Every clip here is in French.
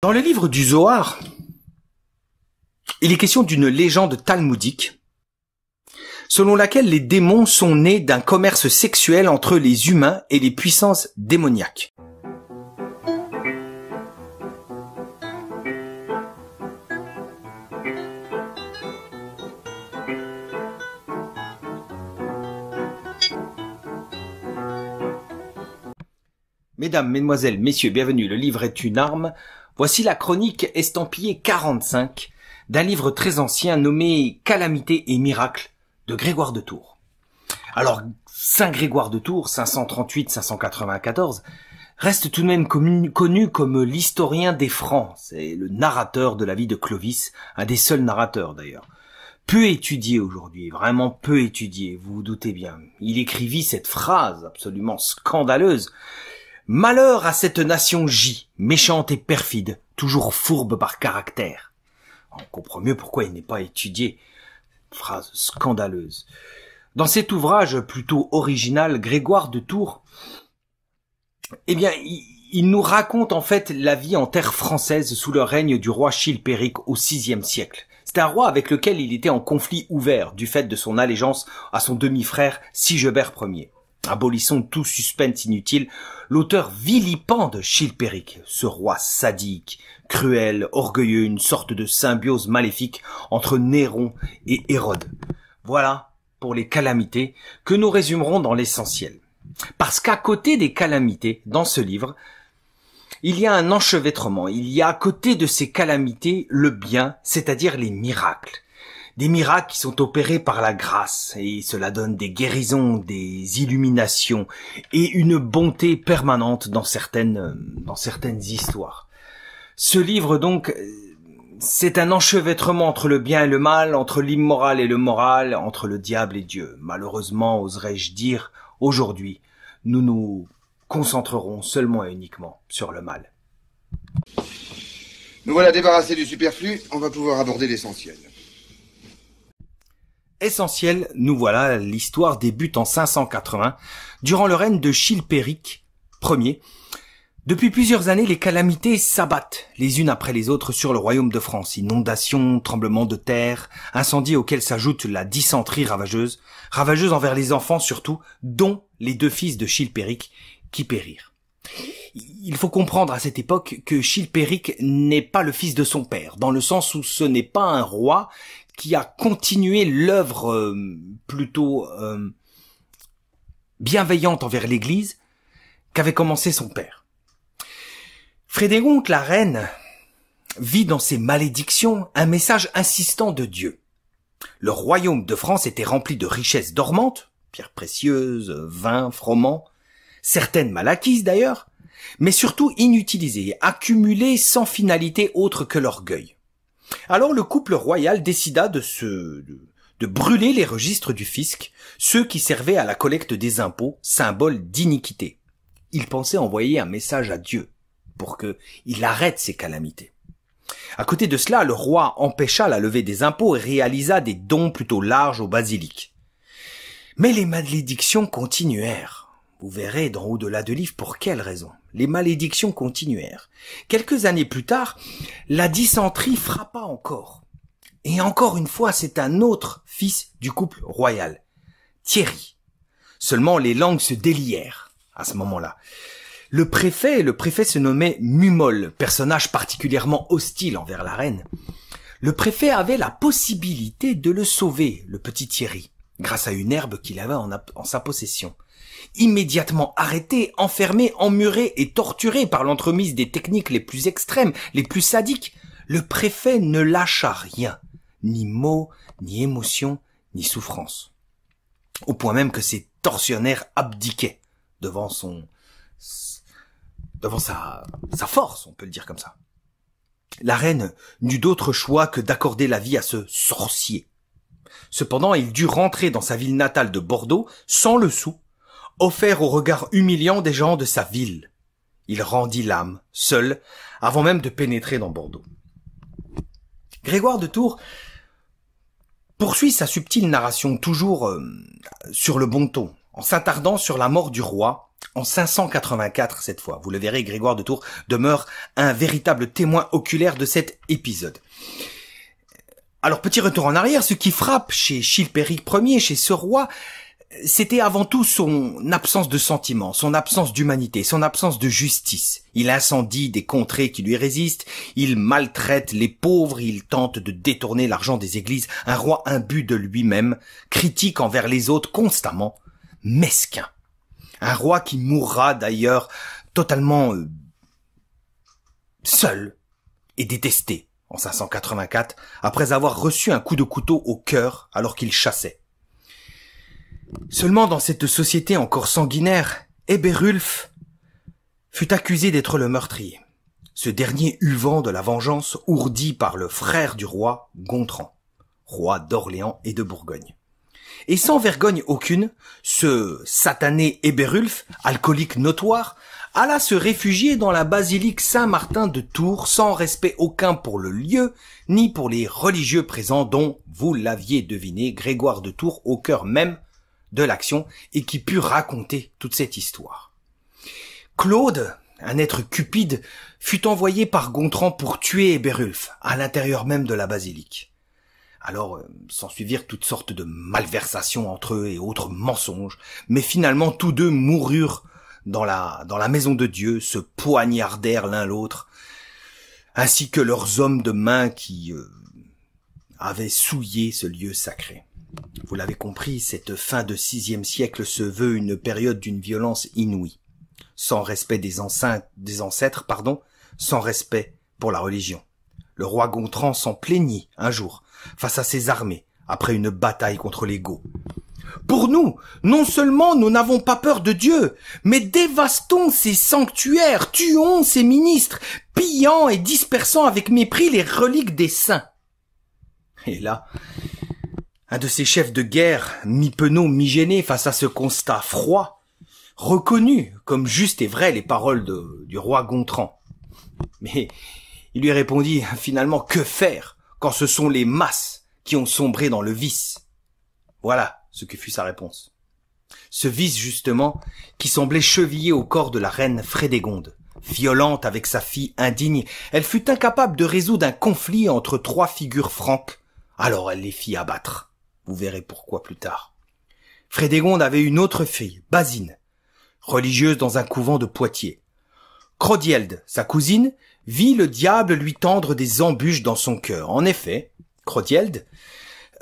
Dans le livre du Zohar, il est question d'une légende talmudique selon laquelle les démons sont nés d'un commerce sexuel entre les humains et les puissances démoniaques. Mesdames, Mesdemoiselles, Messieurs, bienvenue. Le livre est une arme. Voici la chronique estampillée 45 d'un livre très ancien nommé Calamité et miracle de Grégoire de Tours. Alors, Saint Grégoire de Tours, 538-594, reste tout de même connu comme l'historien des Francs, c'est le narrateur de la vie de Clovis, un des seuls narrateurs d'ailleurs. Peu étudié aujourd'hui, vraiment peu étudié, vous vous doutez bien. Il écrivit cette phrase absolument scandaleuse Malheur à cette nation J, méchante et perfide, toujours fourbe par caractère. On comprend mieux pourquoi il n'est pas étudié. Phrase scandaleuse. Dans cet ouvrage plutôt original, Grégoire de Tours, eh bien, il, nous raconte en fait la vie en terre française sous le règne du roi Chilpéric au VIe siècle. C'est un roi avec lequel il était en conflit ouvert du fait de son allégeance à son demi-frère Sigebert Ier. Abolissons tout suspense inutile, l'auteur de Chilpéric, ce roi sadique, cruel, orgueilleux, une sorte de symbiose maléfique entre Néron et Hérode. Voilà pour les calamités que nous résumerons dans l'essentiel. Parce qu'à côté des calamités, dans ce livre, il y a un enchevêtrement, il y a à côté de ces calamités le bien, c'est-à-dire les miracles des miracles qui sont opérés par la grâce, et cela donne des guérisons, des illuminations, et une bonté permanente dans certaines, dans certaines histoires. Ce livre donc, c'est un enchevêtrement entre le bien et le mal, entre l'immoral et le moral, entre le diable et Dieu. Malheureusement, oserais-je dire, aujourd'hui, nous nous concentrerons seulement et uniquement sur le mal. Nous voilà débarrassés du superflu, on va pouvoir aborder l'essentiel essentiel, nous voilà, l'histoire débute en 580, durant le règne de Chilpéric Ier. Depuis plusieurs années, les calamités s'abattent les unes après les autres sur le royaume de France. Inondations, tremblements de terre, incendies auxquels s'ajoute la dysenterie ravageuse, ravageuse envers les enfants surtout, dont les deux fils de Chilpéric qui périrent. Il faut comprendre à cette époque que Chilpéric n'est pas le fils de son père, dans le sens où ce n'est pas un roi qui a continué l'œuvre euh, plutôt euh, bienveillante envers l'Église qu'avait commencé son père. Frédégonde la reine vit dans ses malédictions un message insistant de Dieu. Le royaume de France était rempli de richesses dormantes, pierres précieuses, vins, froment, certaines mal acquises d'ailleurs, mais surtout inutilisées, accumulées sans finalité autre que l'orgueil. Alors le couple royal décida de se de, brûler les registres du fisc, ceux qui servaient à la collecte des impôts, symbole d'iniquité. Il pensait envoyer un message à Dieu pour que il arrête ces calamités. À côté de cela, le roi empêcha la levée des impôts et réalisa des dons plutôt larges aux basiliques. Mais les malédictions continuèrent. Vous verrez dans Au-delà de livre pour quelle raison. Les malédictions continuèrent. Quelques années plus tard, la dysenterie frappa encore. Et encore une fois, c'est un autre fils du couple royal, Thierry. Seulement les langues se délièrent à ce moment-là. Le préfet, le préfet se nommait Mumol, personnage particulièrement hostile envers la reine. Le préfet avait la possibilité de le sauver, le petit Thierry grâce à une herbe qu'il avait en, sa possession. Immédiatement arrêté, enfermé, emmuré et torturé par l'entremise des techniques les plus extrêmes, les plus sadiques, le préfet ne lâcha rien, ni mots, ni émotion, ni souffrance. Au point même que ses tortionnaires abdiquaient devant son, devant sa force, on peut le dire comme ça. La reine n'eut d'autre choix que d'accorder la vie à ce sorcier, Cependant, il dut rentrer dans sa ville natale de Bordeaux sans le sou, offert au regard humiliant des gens de sa ville. Il rendit l'âme, seul, avant même de pénétrer dans Bordeaux. Grégoire de Tours poursuit sa subtile narration toujours euh, sur le bon ton, en s'attardant sur la mort du roi en 584 cette fois. Vous le verrez, Grégoire de Tours demeure un véritable témoin oculaire de cet épisode. Alors petit retour en arrière, ce qui frappe chez Chilpéric Ier, chez ce roi, c'était avant tout son absence de sentiment, son absence d'humanité, son absence de justice. Il incendie des contrées qui lui résistent, il maltraite les pauvres, il tente de détourner l'argent des églises, un roi imbu de lui-même, critique envers les autres constamment, mesquin. Un roi qui mourra d'ailleurs totalement euh, seul et détesté en 584, après avoir reçu un coup de couteau au cœur alors qu'il chassait. Seulement dans cette société encore sanguinaire, Héberulf fut accusé d'être le meurtrier, ce dernier huvant de la vengeance ourdi par le frère du roi Gontran, roi d'Orléans et de Bourgogne. Et sans vergogne aucune, ce satané Héberulf, alcoolique notoire, alla se réfugier dans la basilique Saint-Martin de Tours sans respect aucun pour le lieu ni pour les religieux présents dont, vous l'aviez deviné, Grégoire de Tours au cœur même de l'action et qui put raconter toute cette histoire. Claude, un être cupide, fut envoyé par Gontran pour tuer Berulf à l'intérieur même de la basilique. Alors euh, s'ensuivirent toutes sortes de malversations entre eux et autres mensonges, mais finalement tous deux moururent dans la, dans la maison de Dieu se poignardèrent l'un l'autre, ainsi que leurs hommes de main qui euh, avaient souillé ce lieu sacré. Vous l'avez compris, cette fin de sixième siècle se veut une période d'une violence inouïe, sans respect des, des ancêtres, pardon, sans respect pour la religion. Le roi Gontran s'en plaignit un jour face à ses armées après une bataille contre les Goths pour nous. Non seulement nous n'avons pas peur de Dieu, mais dévastons ses sanctuaires, tuons ses ministres, pillant et dispersant avec mépris les reliques des saints. Et là, un de ces chefs de guerre, mi-penaud, mi-gêné face à ce constat froid, reconnut comme juste et vrai les paroles du roi Gontran. Mais il lui répondit finalement que faire quand ce sont les masses qui ont sombré dans le vice. Voilà ce que fut sa réponse. Ce vice, justement, qui semblait chevillé au corps de la reine Frédégonde, violente avec sa fille indigne, elle fut incapable de résoudre un conflit entre trois figures franques, alors elle les fit abattre. Vous verrez pourquoi plus tard. Frédégonde avait une autre fille, Basine, religieuse dans un couvent de Poitiers. Crodielde, sa cousine, vit le diable lui tendre des embûches dans son cœur. En effet, Crodielde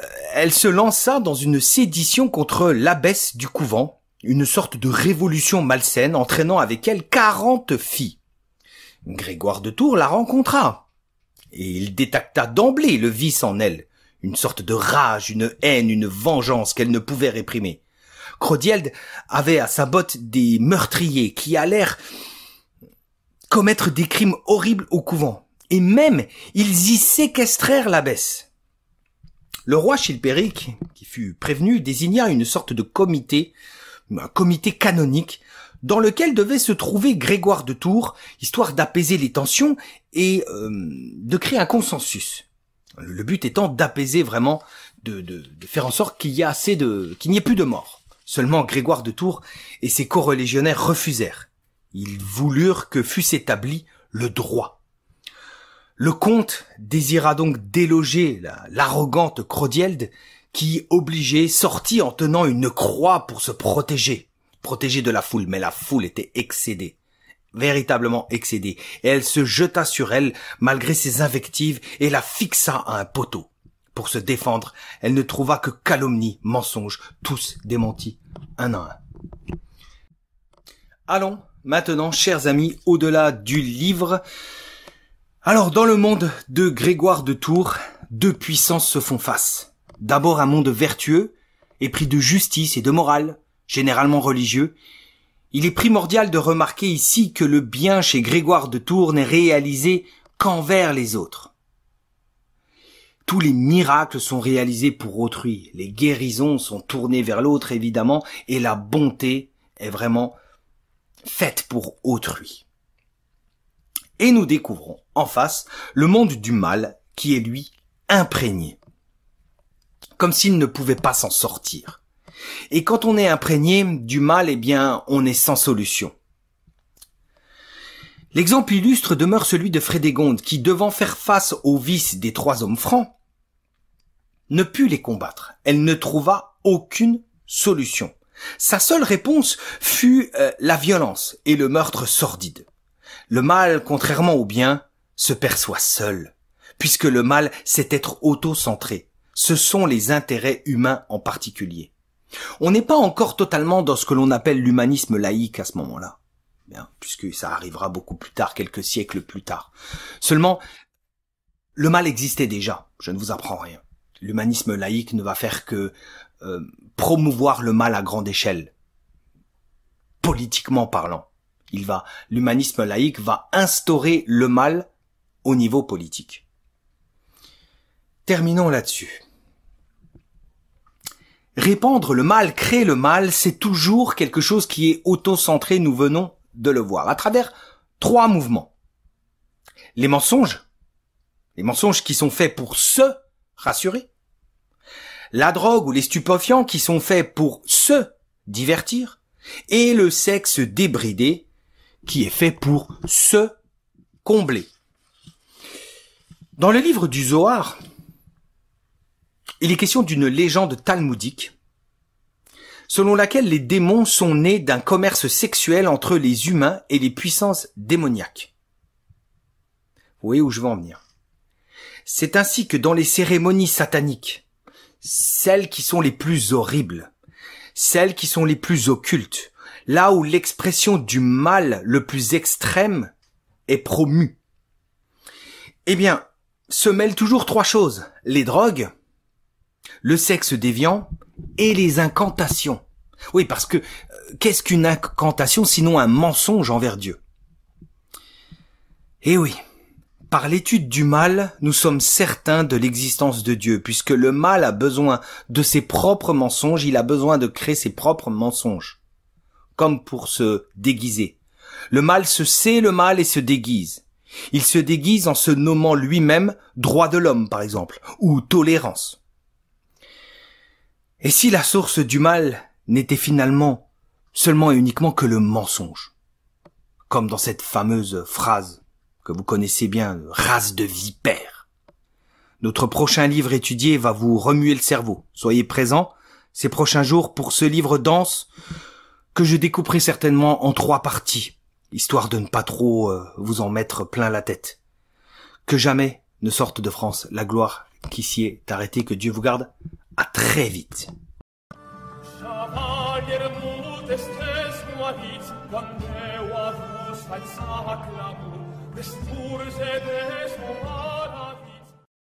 euh, elle se lança dans une sédition contre l'abbesse du couvent, une sorte de révolution malsaine entraînant avec elle quarante filles. Grégoire de Tours la rencontra, et il détecta d'emblée le vice en elle, une sorte de rage, une haine, une vengeance qu'elle ne pouvait réprimer. Crodielde avait à sa botte des meurtriers qui allèrent commettre des crimes horribles au couvent, et même ils y séquestrèrent l'abbesse. Le roi Chilpéric, qui fut prévenu, désigna une sorte de comité, un comité canonique, dans lequel devait se trouver Grégoire de Tours, histoire d'apaiser les tensions et euh, de créer un consensus. Le but étant d'apaiser vraiment, de, faire en sorte qu'il y assez de, qu'il n'y ait plus de morts. Seulement Grégoire de Tours et ses co-religionnaires refusèrent. Ils voulurent que fût établi le droit. Le comte désira donc déloger l'arrogante Crodielde qui, obligée, sortit en tenant une croix pour se protéger. Protéger de la foule, mais la foule était excédée. Véritablement excédée. Et elle se jeta sur elle, malgré ses invectives, et la fixa à un poteau. Pour se défendre, elle ne trouva que calomnie, mensonge, tous démentis, un à un. Allons, maintenant, chers amis, au-delà du livre, alors, dans le monde de Grégoire de Tours, deux puissances se font face. D'abord un monde vertueux, épris de justice et de morale, généralement religieux. Il est primordial de remarquer ici que le bien chez Grégoire de Tours n'est réalisé qu'envers les autres. Tous les miracles sont réalisés pour autrui, les guérisons sont tournées vers l'autre évidemment, et la bonté est vraiment faite pour autrui. Et nous découvrons en face le monde du mal qui est lui imprégné. Comme s'il ne pouvait pas s'en sortir. Et quand on est imprégné du mal, eh bien, on est sans solution. L'exemple illustre demeure celui de Frédégonde, qui, devant faire face aux vices des trois hommes francs, ne put les combattre. Elle ne trouva aucune solution. Sa seule réponse fut euh, la violence et le meurtre sordide. Le mal, contrairement au bien, se perçoit seul, puisque le mal, c'est être auto-centré. Ce sont les intérêts humains en particulier. On n'est pas encore totalement dans ce que l'on appelle l'humanisme laïque à ce moment-là. puisque ça arrivera beaucoup plus tard, quelques siècles plus tard. Seulement, le mal existait déjà, je ne vous apprends rien. L'humanisme laïque ne va faire que euh, promouvoir le mal à grande échelle, politiquement parlant. Il va, l'humanisme laïque va instaurer le mal au niveau politique. Terminons là-dessus. Répandre le mal, créer le mal, c'est toujours quelque chose qui est auto-centré, nous venons de le voir, à travers trois mouvements. Les mensonges, les mensonges qui sont faits pour se rassurer, la drogue ou les stupéfiants qui sont faits pour se divertir, et le sexe débridé qui est fait pour se combler. Dans le livre du Zohar, il est question d'une légende talmudique selon laquelle les démons sont nés d'un commerce sexuel entre les humains et les puissances démoniaques. Vous voyez où je veux en venir. C'est ainsi que dans les cérémonies sataniques, celles qui sont les plus horribles, celles qui sont les plus occultes, là où l'expression du mal le plus extrême est promue, eh bien, se mêlent toujours trois choses. Les drogues, le sexe déviant et les incantations. Oui, parce que euh, qu'est-ce qu'une incantation sinon un mensonge envers Dieu Eh oui, par l'étude du mal, nous sommes certains de l'existence de Dieu, puisque le mal a besoin de ses propres mensonges, il a besoin de créer ses propres mensonges, comme pour se déguiser. Le mal se sait le mal et se déguise. Il se déguise en se nommant lui-même droit de l'homme, par exemple, ou tolérance. Et si la source du mal n'était finalement seulement et uniquement que le mensonge? Comme dans cette fameuse phrase que vous connaissez bien, race de vipère. Notre prochain livre étudié va vous remuer le cerveau. Soyez présents ces prochains jours pour ce livre dense que je découperai certainement en trois parties histoire de ne pas trop euh, vous en mettre plein la tête. Que jamais ne sorte de France la gloire qui s'y est arrêtée, que Dieu vous garde. À très vite.